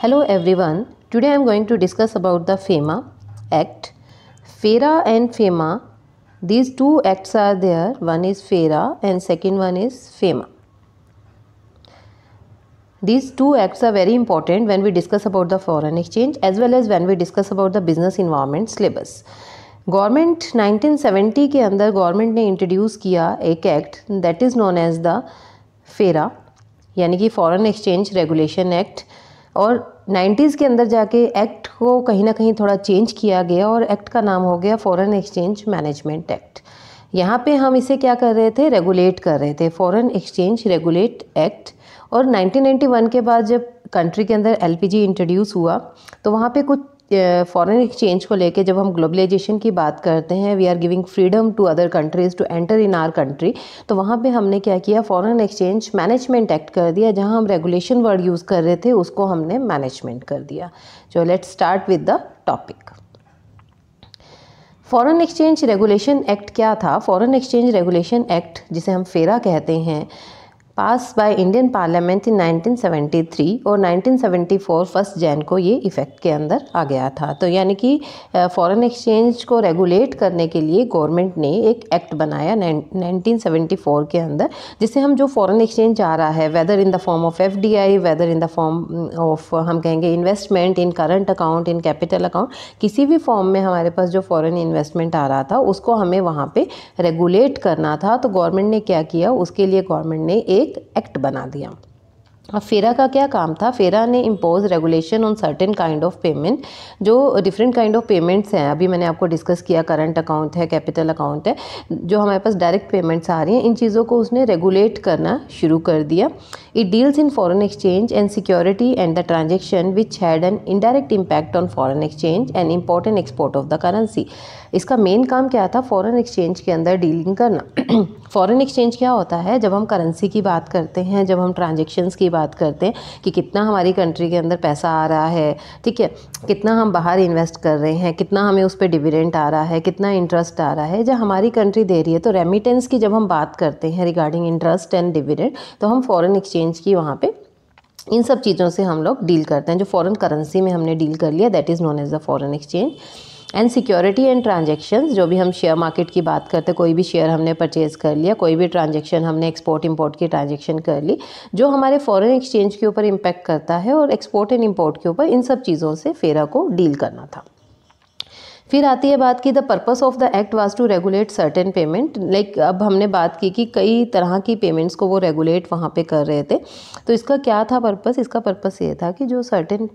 Hello everyone. Today I am going to discuss about the FEMA Act. FERA and FEMA, these two acts are there. One is FERA and second one is FEMA. These two acts are very important when we discuss about the foreign exchange as well as when we discuss about the business environment syllabus. Government 1970 के अंदर government ने introduce किया एक act that is known as the FERA यानी कि और 90s के अंदर जाके एक्ट को कहीं ना कहीं थोड़ा चेंज किया गया और एक्ट का नाम हो गया फॉरेन एक्सचेंज मैनेजमेंट एक्ट यहाँ पे हम इसे क्या कर रहे थे रेगुलेट कर रहे थे फॉरेन एक्सचेंज रेगुलेट एक्ट और 1991 के बाद जब कंट्री के अंदर एलपीजी इंट्रोड्यूस हुआ तो वहाँ पे कुछ फॉरेन एक्सचेंज को लेके जब हम ग्लोबलाइजेशन की बात करते हैं we are giving freedom to other countries to enter in our country तो वहाँ पे हमने क्या किया फॉरेन एक्सचेंज मैनेजमेंट एक्ट कर दिया जहाँ हम रेगुलेशन वर्ड यूज़ कर रहे थे उसको हमने मैनेजमेंट कर दिया जो let start with the topic foreign exchange regulation act क्या था फॉरेन एक्सचेंज रेगुलेशन एक्ट जिसे हम फेरा कहते हैं passed by Indian parliament in 1973 और 1974 फर्स्ट जैन को ये इफ़ेक्ट के अंदर आ गया था तो यानी कि फॉरेन एक्सचेंज को रेगुलेट करने के लिए गवर्नमेंट ने एक एक्ट बनाया 1974 के अंदर जिससे हम जो फॉरेन एक्सचेंज जा रहा है whether in the form of F whether in the form of हम कहेंगे investment in current account in capital account किसी भी फॉर्म में हमारे पास जो फॉरेन इन्वेस्टमेंट आ रहा था उसको हमें वहाँ पर रेगुलेट करना था तो गवर्नमेंट ने क्या किया उसके लिए गवर्नमेंट ने एक एक एक्ट बना दिया अब फेरा का क्या काम था फेरा ने impose regulation on certain kind of payment जो डिफरेंट काइंड ऑफ पेमेंट्स हैं अभी मैंने आपको डिस्कस किया करंट अकाउंट है कैपिटल अकाउंट है जो हमारे पास डायरेक्ट पेमेंट्स आ रही हैं इन चीज़ों को उसने रेगुलेट करना शुरू कर दिया it deals in foreign exchange and security and the transaction which had an indirect impact on foreign exchange and important export of the currency इसका मेन काम क्या था फ़ॉरन एक्सचेंज के अंदर डीलिंग करना फ़ॉरन एक्सचेंज क्या होता है जब हम करेंसी की बात करते हैं जब हम ट्रांजेक्शन्स की बात बात करते हैं कि कितना हमारी कंट्री के अंदर पैसा आ रहा है ठीक है कितना हम बाहर इन्वेस्ट कर रहे हैं कितना हमें उस पर डिविडेंट आ रहा है कितना इंटरेस्ट आ रहा है जब हमारी कंट्री दे रही है तो रेमिटेंस की जब हम बात करते हैं रिगार्डिंग इंटरेस्ट एंड डिविडेंट तो हम फॉरेन एक्सचेंज की वहाँ पे इन सब चीज़ों से हम लोग डील करते हैं जो फॉरेन करेंसी में हमने डील कर लिया that is known as the foreign exchange and security and transaction जो भी हम शेयर मार्केट की बात करते कोई भी शेयर हमने परचेज़ कर लिया कोई भी ट्रांजेक्शन हमने एक्सपोर्ट इम्पोर्ट की ट्रांजेक्शन कर ली जो हमारे फॉरन एक्सचेंज के ऊपर इम्पैक्ट करता है और एक्सपोर्ट एंड इम्पोर्ट के ऊपर इन सब चीज़ों से फेरा को डील करना था फिर आती है बात की the purpose of the act was to regulate certain payment like अब हमने बात की कि कई तरह की पेमेंट्स को वो रेगुलेट वहाँ पे कर रहे थे तो इसका क्या था पर्पस इसका पर्पस ये था कि जो सर्टेन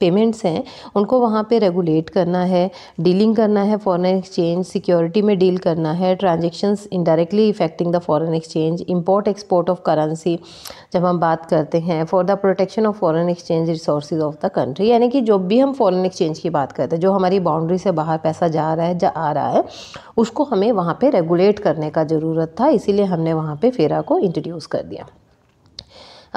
पेमेंट्स हैं उनको वहाँ पे रेगुलेट करना है डीलिंग करना है फॉरेन एक्सचेंज सिक्योरिटी में डील करना है transactions indirectly affecting the foreign exchange import export of currency जब हम बात करते हैं for the protection of foreign exchange resource of the country यानी कि जो भी हम फॉरेन एक्सचेंज की बात करते हैं जो हमारी बाउंड्री से बाहर पैसा जा रहा है जा आ रहा है उसको हमें वहाँ पर रेगुलेट करने का ज़रूरत था इसीलिए हमने वहाँ पर फेरा को इंट्रोड्यूस कर दिया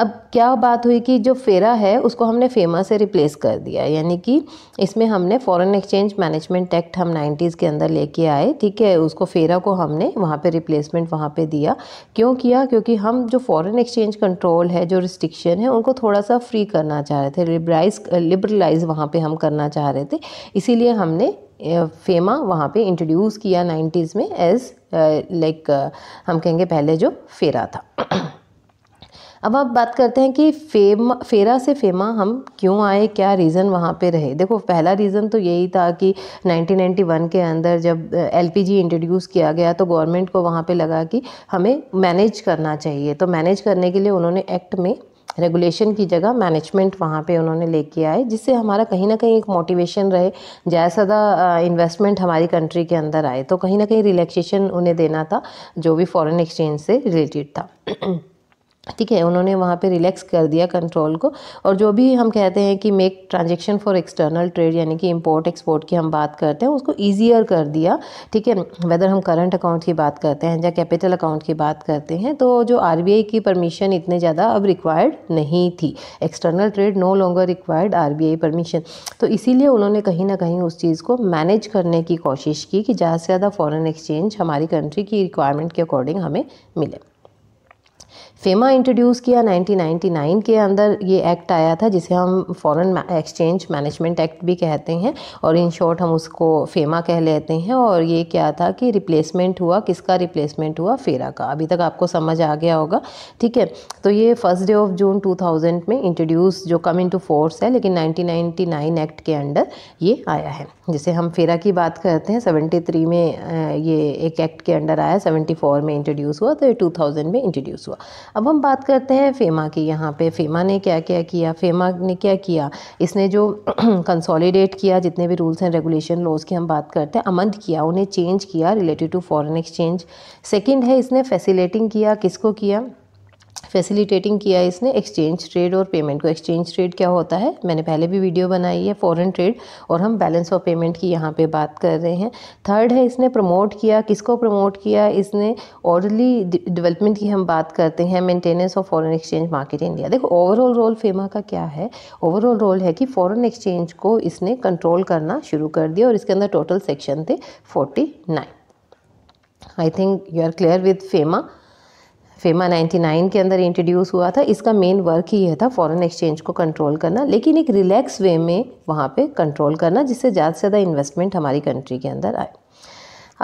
अब क्या बात हुई कि जो फेरा है उसको हमने फेमा से रिप्लेस कर दिया यानी कि इसमें हमने फॉरेन एक्सचेंज मैनेजमेंट एक्ट हम नाइन्टीज़ के अंदर लेके आए ठीक है उसको फेरा को हमने वहाँ पे रिप्लेसमेंट वहाँ पे दिया क्यों किया क्योंकि हम जो फॉरेन एक्सचेंज कंट्रोल है जो रिस्ट्रिक्शन है उनको थोड़ा सा फ्री करना चाह रहे थे लिबराइज लिबरलाइज वहाँ पर हम करना चाह रहे थे इसीलिए हमने फेमा वहाँ पे इंट्रोड्यूस किया नाइन्टीज़ में एज़ लाइक हम कहेंगे पहले जो फेरा था अब आप बात करते हैं कि फेम फेरा से फेमा हम क्यों आए क्या रीज़न वहाँ पे रहे देखो पहला रीज़न तो यही था कि 1991 के अंदर जब एलपीजी इंट्रोड्यूस किया गया तो गवर्नमेंट को वहाँ पे लगा कि हमें मैनेज करना चाहिए तो मैनेज करने के लिए उन्होंने एक्ट में रेगुलेशन की जगह मैनेजमेंट वहाँ पे उन्होंने लेके आए जिससे हमारा कहीं ना कहीं एक मोटिवेशन रहे ज़्यादा इन्वेस्टमेंट हमारी कंट्री के अंदर आए तो कहीं ना कहीं रिलैक्सेशन उन्हें देना था जो भी फॉरेन एक्सचेंज से रिलेटेड था ठीक है उन्होंने वहाँ पे रिलैक्स कर दिया कंट्रोल को और जो भी हम कहते हैं कि make transaction for external trade यानी कि इंपोर्ट एक्सपोर्ट की हम बात करते हैं उसको ईजियर कर दिया ठीक है वेदर हम करंट अकाउंट की बात करते हैं या कैपिटल अकाउंट की बात करते हैं तो जो आर की परमिशन इतने ज़्यादा अब रिक्वायर्ड नहीं थी external trade no longer required our permission तो इसीलिए उन्होंने कहीं ना कहीं उस चीज़ को मैनेज करने की कोशिश की कि ज़्यादा से ज़्यादा फ़ॉरन एक्सचेंज हमारी कंट्री की रिक्वायरमेंट के अकॉर्डिंग हमें मिले फेमा इंट्रोड्यूस किया 1999 के अंदर ये एक्ट आया था जिसे हम फॉरेन एक्सचेंज मैनेजमेंट एक्ट भी कहते हैं और इन शॉर्ट हम उसको फेमा कह लेते हैं और ये क्या था कि रिप्लेसमेंट हुआ किसका रिप्लेसमेंट हुआ फेरा का अभी तक आपको समझ आ गया होगा ठीक है तो ये फर्स्ट डे ऑफ जून 2000 में इंट्रोड्यूस जो कम टू फोर्स है लेकिन 1999 एक्ट के अंडर ये आया है जिसे हम फेरा की बात करते हैं 73 में ये एक एक्ट के अंडर आया 74 में इंट्रोड्यूस हुआ तो ये 2000 में इंट्रोड्यूस हुआ अब हम बात करते हैं फेमा की यहाँ पे फेमा ने क्या क्या किया फेमा ने क्या किया इसने जो कंसोलिडेट किया जितने भी रूल्स एंड रेगुलेशन लॉज की हम बात करते हैं अमंद किया उन्हें चेंज किया related to foreign exchange second है इसने फैसिलेटिंग किया किसको किया फैसिलिटेटिंग किया है इसने एक्सचेंज ट्रेड और पेमेंट को एक्सचेंज ट्रेड क्या होता है मैंने पहले भी वीडियो बनाई है फॉरेन ट्रेड और हम बैलेंस ऑफ पेमेंट की यहाँ पे बात कर रहे हैं थर्ड है इसने प्रमोट किया किसको प्रमोट किया इसने ऑर्डरली डेवलपमेंट की हम बात करते हैं maintenance of foreign exchange market India देखो ओवरऑल रोल फेमा का क्या है ओवरऑल रोल है कि फॉरन एक्सचेंज को इसने कंट्रोल करना शुरू कर दिया और इसके अंदर टोटल सेक्शन थे forty nine I think you are clear with FEMA FEMA 99 के अंदर इंट्रोड्यूस हुआ था इसका मेन वर्क ही यह था फॉरेन एक्सचेंज को कंट्रोल करना लेकिन एक रिलैक्स वे में वहाँ पे कंट्रोल करना जिससे ज़्यादा से ज़्यादा इन्वेस्टमेंट हमारी कंट्री के अंदर आए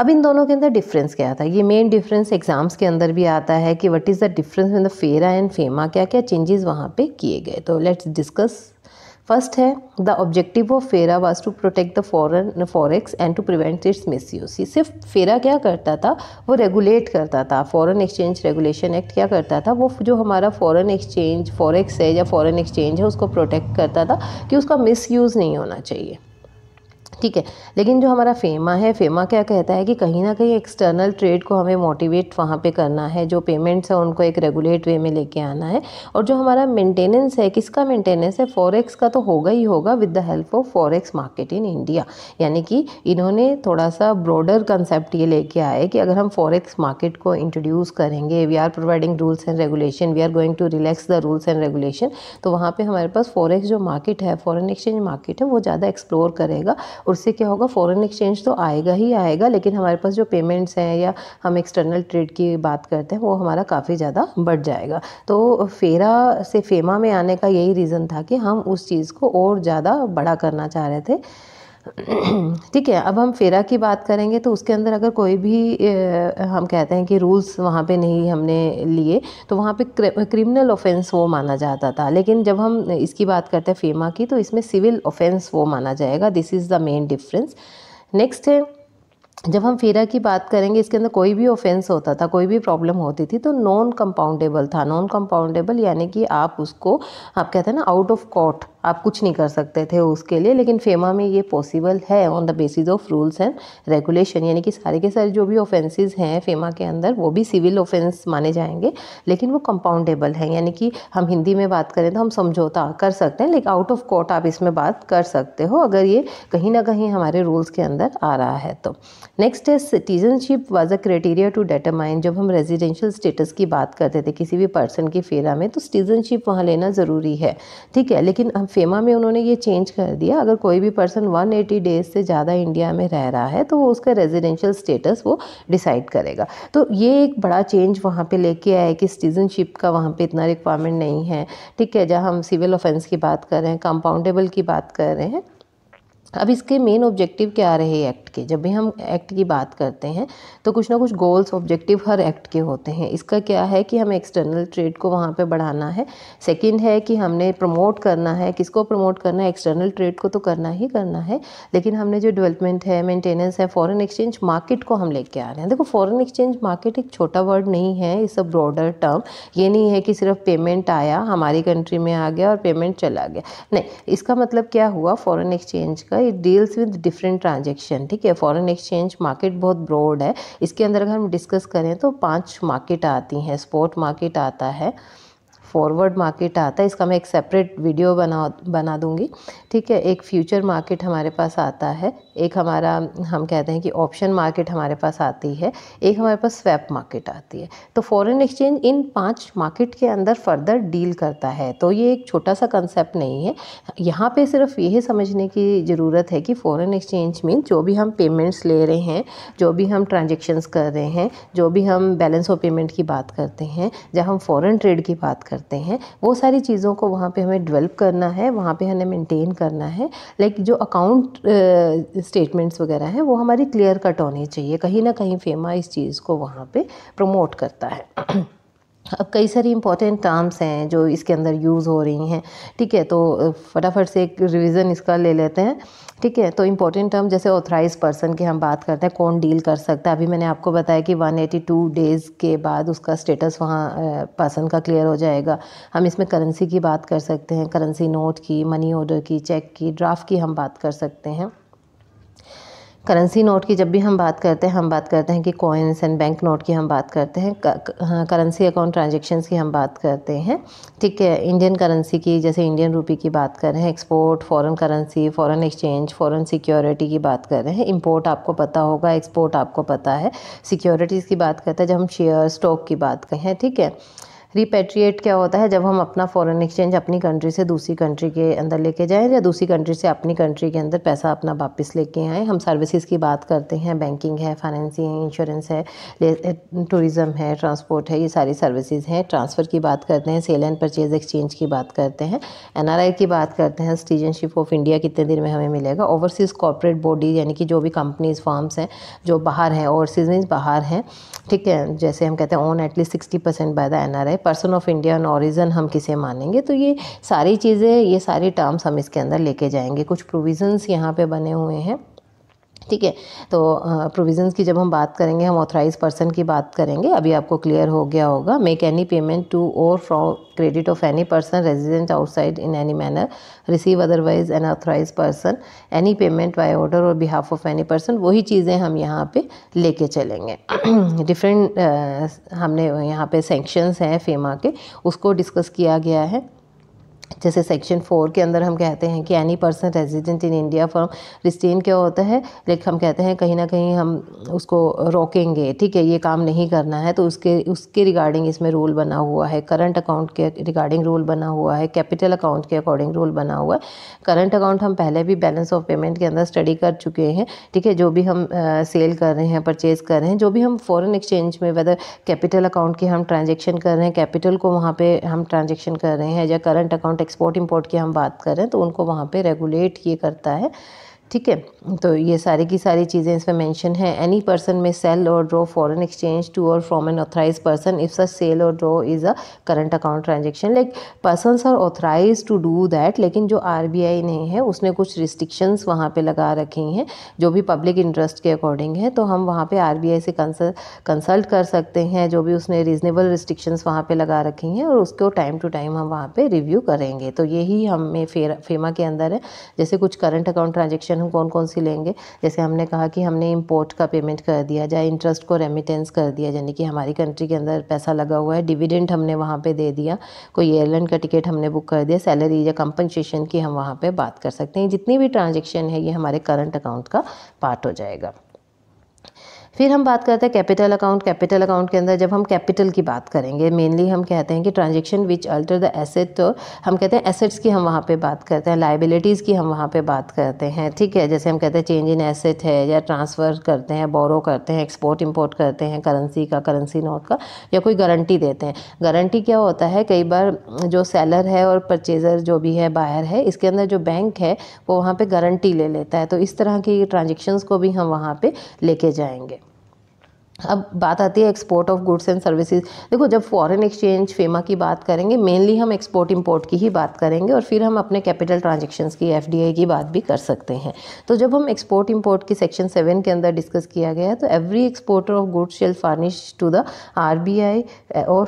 अब इन दोनों के अंदर डिफरेंस क्या था ये मेन डिफरेंस एग्ज़ाम्स के अंदर भी आता है कि what is the difference in the FERA and FEMA क्या क्या चेंजेस वहाँ पे किए गए तो लेट्स डिस्कस फर्स्ट है the objective of FERA was to protect the foreign forex and to prevent its misuse ये सिर्फ फेरा क्या करता था वो रेगुलेट करता था फॉरेन एक्सचेंज रेगुलेशन एक्ट क्या करता था वो जो हमारा फॉरेन एक्सचेंज फॉरेक्स है या फॉरेन एक्सचेंज है उसको प्रोटेक्ट करता था कि उसका यूज़ नहीं होना चाहिए ठीक है लेकिन जो हमारा फेमा है फेमा क्या कहता है कि कहीं ना कहीं एक्सटर्नल ट्रेड को हमें मोटिवेट वहाँ पे करना है जो पेमेंट्स है उनको एक रेगुलेट वे में लेके आना है और जो हमारा मेंटेनेंस है किसका मेंटेनेंस है फॉरेक्स का तो होगा ही होगा with the help of forex market in India यानी कि इन्होंने थोड़ा सा ब्रॉडर कंसेप्ट ये लेके आए कि अगर हम फॉरेक्स मार्केट को इंट्रोड्यूस करेंगे we are providing rules and regulation we are going to relax the rules and regulation तो वहाँ पर हमारे पास फॉरेक्स जो मार्केट है फॉरन एक्सचेंज मार्केट है वो ज़्यादा एक्सप्लोर करेगा उससे क्या होगा फ़ॉरेन एक्सचेंज तो आएगा ही आएगा लेकिन हमारे पास जो पेमेंट्स हैं या हम एक्सटर्नल ट्रेड की बात करते हैं वो हमारा काफ़ी ज़्यादा बढ़ जाएगा तो फेरा से फेमा में आने का यही रीज़न था कि हम उस चीज़ को और ज़्यादा बड़ा करना चाह रहे थे ठीक है अब हम फ़ेरा की बात करेंगे तो उसके अंदर अगर कोई भी हम कहते हैं कि रूल्स वहाँ पे नहीं हमने लिए तो वहाँ पे क्रिमिनल ऑफेंस वो माना जाता था लेकिन जब हम इसकी बात करते हैं फेमा की तो इसमें सिविल ऑफेंस वो माना जाएगा this is the main difference next है जब हम फेरा की बात करेंगे इसके अंदर कोई भी ऑफेंस होता था कोई भी प्रॉब्लम होती थी तो नॉन कंपाउंडेबल था नॉन कंपाउंडेबल यानी कि आप उसको आप कहते हैं ना आउट ऑफ कोर्ट आप कुछ नहीं कर सकते थे उसके लिए लेकिन फेमा में ये पॉसिबल है on the basis of rules and regulation यानी कि सारे के सारे जो भी ऑफेंसेस हैं फेमा के अंदर वो भी सिविल ऑफेंस माने जाएंगे लेकिन वो कंपाउंडेबल हैं यानी कि हम हिंदी में बात करें तो हम समझौता कर सकते हैं लेकिन आउट ऑफ कोर्ट आप इसमें बात कर सकते हो अगर ये कहीं ना कहीं हमारे रूल्स के अंदर आ रहा है तो नेक्स्ट है citizenship was a criteria to determine जब हम रेजिडेंशियल स्टेटस की बात करते थे किसी भी पर्सन की फेरा में तो सिटीजनशिप वहाँ लेना ज़रूरी है ठीक है लेकिन हम फेमा में उन्होंने ये चेंज कर दिया अगर कोई भी पर्सन 180 डेज से ज़्यादा इंडिया में रह रहा है तो वो उसका रेजिडेंशियल स्टेटस वो डिसाइड करेगा तो ये एक बड़ा चेंज वहाँ पे लेके आया कि सिटीजनशिप का वहाँ पे इतना रिक्वायरमेंट नहीं है ठीक है जहाँ हम सिविल ऑफेंस की बात कर रहे हैं कंपाउंडेबल की बात कर रहे हैं अब इसके मेन ऑब्जेक्टिव क्या रहे एक्ट के जब भी हम एक्ट की बात करते हैं तो कुछ ना कुछ गोल्स ऑब्जेक्टिव हर एक्ट के होते हैं इसका क्या है कि हमें एक्सटर्नल ट्रेड को वहाँ पे बढ़ाना है सेकंड है कि हमने प्रमोट करना है किसको प्रमोट करना है एक्सटर्नल ट्रेड को तो करना ही करना है लेकिन हमने जो डेवलपमेंट है मेंटेनेंस है फॉरन एक्सचेंज मार्केट को हम लेके आ रहे हैं देखो फॉरन एक्सचेंज मार्केट एक छोटा वर्ड नहीं है इस अ ब्रॉडर टर्म ये नहीं है कि सिर्फ पेमेंट आया हमारी कंट्री में आ गया और पेमेंट चला गया नहीं इसका मतलब क्या हुआ फॉरन एक्सचेंज का it deals with different transaction ठीक है फॉरेन एक्सचेंज मार्केट बहुत ब्रॉड है इसके अंदर अगर हम डिस्कस करें तो पांच मार्केट आती हैं स्पॉट मार्केट आता है फॉरवर्ड मार्केट आता है इसका मैं एक सेपरेट वीडियो बना बना दूंगी ठीक है एक फ्यूचर मार्केट हमारे पास आता है एक हमारा हम कहते हैं कि ऑप्शन मार्केट हमारे पास आती है एक हमारे पास स्वैप मार्केट आती है तो फॉरेन एक्सचेंज इन पांच मार्केट के अंदर फर्दर डील करता है तो ये एक छोटा सा कंसेप्ट नहीं है यहाँ पर सिर्फ ये समझने की ज़रूरत है कि फ़ॉरन एक्सचेंज मीन जो भी हम पेमेंट्स ले रहे हैं जो भी हम ट्रांजेक्शन्स कर रहे हैं जो भी हम बैलेंस ऑफ पेमेंट की बात करते हैं जब हम फॉरन ट्रेड की बात करते करते हैं वो सारी चीज़ों को वहाँ पे हमें डेवलप करना है वहाँ पे हमें मेंटेन करना है लाइक जो अकाउंट स्टेटमेंट्स वगैरह हैं वो हमारी क्लियर कट होनी चाहिए कहीं ना कहीं फेमा इस चीज़ को वहाँ पे प्रमोट करता है अब कई सारी इंपॉर्टेंट टर्म्स हैं जो इसके अंदर यूज़ हो रही हैं ठीक है तो फटाफट से एक रिवीजन इसका ले लेते हैं ठीक है तो इंपॉर्टेंट टर्म जैसे ऑथराइज पर्सन की हम बात करते हैं कौन डील कर सकता है अभी मैंने आपको बताया कि 182 डेज़ के बाद उसका स्टेटस वहाँ पर्सन का क्लियर हो जाएगा हम इसमें करेंसी की बात कर सकते हैं करेंसी नोट की मनी ऑर्डर की चेक की ड्राफ्ट की हम बात कर सकते हैं करेंसी नोट की जब भी हम बात करते हैं हम बात करते हैं कि कॉइन्स एंड बैंक नोट की हम बात करते हैं करेंसी अकाउंट ट्रांजेक्शन की हम बात करते हैं ठीक है इंडियन करेंसी की जैसे इंडियन रूपी की बात कर रहे हैं export foreign currency foreign exchange foreign security की बात कर रहे हैं इम्पोर्ट आपको पता होगा एक्सपोर्ट आपको पता है सिक्योरिटीज़ की बात करते हैं जब हम शेयर स्टॉक की बात कहें ठीक है रिपेट्रिएट क्या होता है जब हम अपना फॉरेन एक्सचेंज अपनी कंट्री से दूसरी कंट्री के अंदर लेके जाएं या दूसरी कंट्री से अपनी कंट्री के अंदर पैसा अपना वापस लेके आएँ हम सर्विसेज की बात करते हैं बैंकिंग है फाइनेंसिंग है इंश्योरेंस है टूरिज़म है ट्रांसपोर्ट है ये सारी सर्विसेज हैं ट्रांसफ़र की बात करते हैं सेल एंड परचेज एक्सचेंज की बात करते हैं एन की बात करते हैं सिटीजनशिप ऑफ इंडिया कितने दिन में हमें मिलेगा ओवरसीज़ कॉरपोरेट बॉडी यानी कि जो भी कंपनीज़ फॉर्म्स हैं जो बाहर हैं ओवरसीज़ मीन्स बाहर हैं ठीक है जैसे हम कहते हैं own at least sixty percent by the an person of Indian origin हम किसे मानेंगे तो ये सारी चीज़ें ये सारी टर्म्स हम इसके अंदर लेके जाएंगे कुछ प्रोविज़न्स यहाँ पे बने हुए हैं ठीक है तो प्रोविजंस की जब हम बात करेंगे हम ऑथराइज पर्सन की बात करेंगे अभी आपको क्लियर हो गया होगा make any payment to or from credit of any person resident outside in any manner receive otherwise an authorise person any payment by order or behalf of any person वही चीज़ें हम यहाँ पे लेके चलेंगे डिफरेंट हमने यहाँ पे सेंक्शंस हैं फेमा के उसको डिस्कस किया गया है जैसे सेक्शन फोर के अंदर हम कहते हैं कि any person resident in India from restrain क्या होता है लाइक हम कहते हैं कहीं ना कहीं हम उसको रोकेंगे ठीक है ये काम नहीं करना है तो उसके उसके रिगार्डिंग इसमें रूल बना हुआ है करंट अकाउंट के रिगार्डिंग रूल बना हुआ है कैपिटल अकाउंट के अकॉर्डिंग रूल बना हुआ है करंट अकाउंट हम पहले भी बैलेंस ऑफ पेमेंट के अंदर स्टडी कर चुके हैं ठीक है जो भी हम सेल कर रहे हैं परचेज़ कर रहे हैं जो भी हम फॉरन एक्सचेंज में वेदर कैपिटल अकाउंट के हम ट्रांजेक्शन कर रहे हैं कैपिटल को वहाँ पर हम ट्रांजेक्शन कर रहे हैं या current account amount export import की हम बात करें तो उनको वहाँ पे रेगुलेट ये करता है ठीक है तो ये सारी की सारी चीज़ें इसमें मेंशन है any person may sell or draw foreign exchange to or from an authorise person if such sell or draw is a current account transaction like person are authorise to do that लेकिन जो are नहीं है उसने कुछ restrictions वहाँ पर लगा रखी हैं जो भी पब्लिक इंटरेस्ट के अकॉर्डिंग है तो हम वहाँ पर आर से कंसल्ट कर सकते हैं जो भी उसने रीजनेबल रिस्ट्रिक्शंस वहाँ पर लगा रखी हैं और उसको टाइम टू टाइम हम वहाँ पर रिव्यू करेंगे तो यही हमें फेमा के अंदर है जैसे कुछ करंट अकाउंट ट्रांजेक्शन ऑप्शन हम कौन कौन सी लेंगे जैसे हमने कहा कि हमने इम्पोर्ट का पेमेंट कर दिया जाए इंटरेस्ट को रेमिटेंस कर दिया यानी कि हमारी कंट्री के अंदर पैसा लगा हुआ है डिविडेंड हमने वहाँ पर दे दिया कोई एयरलाइन का टिकट हमने बुक कर दिया सैलरी या कंपनसेशन की हम वहाँ पर बात कर सकते हैं जितनी भी ट्रांजेक्शन है ये हमारे करंट अकाउंट का पार्ट हो जाएगा फिर हम बात करते हैं कैपिटल अकाउंट कैपिटल अकाउंट के अंदर जब हम कैपिटल की बात करेंगे मेनली हम कहते हैं कि transaction which alter the asset तो हम कहते हैं एसेट्स की हम वहाँ पे बात करते हैं लाइबिलिटीज़ की हम वहाँ पे बात करते हैं ठीक है जैसे हम कहते हैं चेंज इन एसेट है या ट्रांसफ़र करते हैं बोरो करते हैं एक्सपोर्ट इम्पोर्ट करते हैं करेंसी का करेंसी नोट का या कोई गारंटी देते हैं गारंटी क्या होता है कई बार जो सेलर है और परचेज़र जो भी है बायर है इसके अंदर जो बैंक है वो वहाँ पर गारंटी ले लेता है तो इस तरह की ट्रांजेक्शन्स को भी हम वहाँ पर लेके जाएंगे अब बात आती है export of goods and services देखो जब फॉरेन एक्सचेंज फेमा की बात करेंगे मेनली हम एक्सपोर्ट इंपोर्ट की ही बात करेंगे और फिर हम अपने कैपिटल ट्रांजैक्शंस की एफडीआई की बात भी कर सकते हैं तो जब हम एक्सपोर्ट इंपोर्ट की सेक्शन सेवन के अंदर डिस्कस किया गया तो every exporter of goods shall furnish to the R or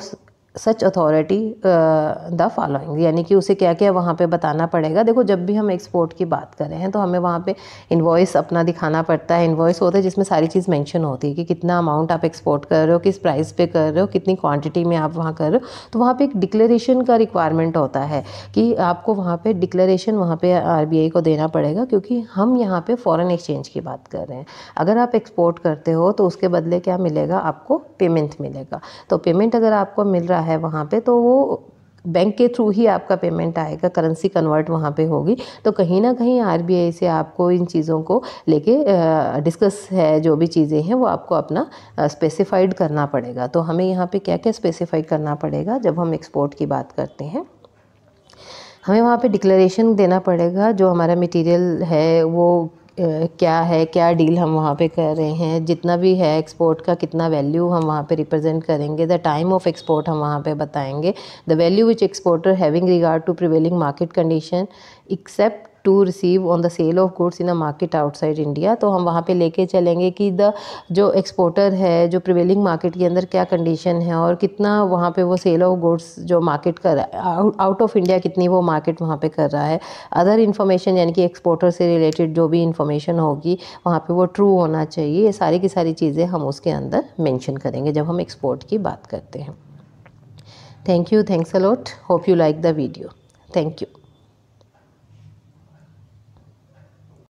such authority the following यानी कि उसे क्या क्या वहाँ पे बताना पड़ेगा देखो जब भी हम एक्सपोर्ट की बात कर रहे हैं तो हमें वहाँ पे इन्वॉइस अपना दिखाना पड़ता है इन्वॉइस होता है जिसमें सारी चीज़ मेंशन होती है कि कितना अमाउंट आप एक्सपोर्ट कर रहे हो किस प्राइस पे कर रहे हो कितनी क्वांटिटी में आप वहाँ कर रहे हो तो वहाँ पर एक डिक्लेरेशन का रिक्वायरमेंट होता है कि आपको वहाँ पर डिक्लेरेशन वहाँ पर आर को देना पड़ेगा क्योंकि हम यहाँ पर फ़ॉरन एक्सचेंज की बात कर रहे हैं अगर आप एक्सपोर्ट करते हो तो उसके बदले क्या मिलेगा आपको पेमेंट मिलेगा तो पेमेंट अगर आपको मिल रहा है वहाँ पे तो वो बैंक के थ्रू ही आपका पेमेंट आएगा करेंसी कन्वर्ट वहाँ पे होगी तो कहीं ना कहीं आरबीआई से आपको इन चीज़ों को लेके डिस्कस है जो भी चीज़ें हैं वो आपको अपना स्पेसिफाइड करना पड़ेगा तो हमें यहाँ पे क्या क्या स्पेसिफाई करना पड़ेगा जब हम एक्सपोर्ट की बात करते हैं हमें वहाँ पे डिक्लेरेशन देना पड़ेगा जो हमारा मटेरियल है वो क्या है क्या डील हम वहाँ पे कर रहे हैं जितना भी है एक्सपोर्ट का कितना वैल्यू हम वहाँ पे रिप्रेजेंट करेंगे द टाइम ऑफ एक्सपोर्ट हम वहाँ पे बताएंगे the value which exporter having regard to prevailing market condition accept to receive on the sale of goods in a market outside India तो हम वहाँ पे लेके चलेंगे कि द जो एक्सपोर्टर है जो प्रिवेलिंग मार्केट के अंदर क्या कंडीशन है और कितना वहाँ पे वो सेल ऑफ गुड्स जो मार्केट कर रहा है आउट ऑफ इंडिया कितनी वो मार्केट वहाँ पे कर रहा है अदर इन्फॉर्मेशन यानी कि एक्सपोर्टर से रिलेटेड जो भी इन्फॉर्मेशन होगी वहाँ पर वो ट्रू होना चाहिए ये सारी की सारी चीज़ें हम उसके अंदर मैंशन करेंगे जब हम एक्सपोर्ट की बात करते हैं thank you thanks a lot hope you like the video thank you